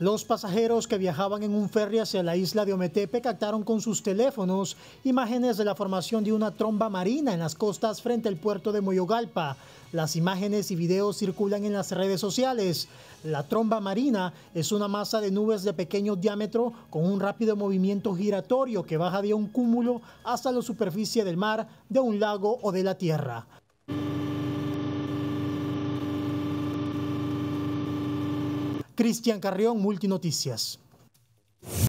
Los pasajeros que viajaban en un ferry hacia la isla de Ometepe captaron con sus teléfonos imágenes de la formación de una tromba marina en las costas frente al puerto de Moyogalpa. Las imágenes y videos circulan en las redes sociales. La tromba marina es una masa de nubes de pequeño diámetro con un rápido movimiento giratorio que baja de un cúmulo hasta la superficie del mar, de un lago o de la tierra. Cristian Carrión, Multinoticias.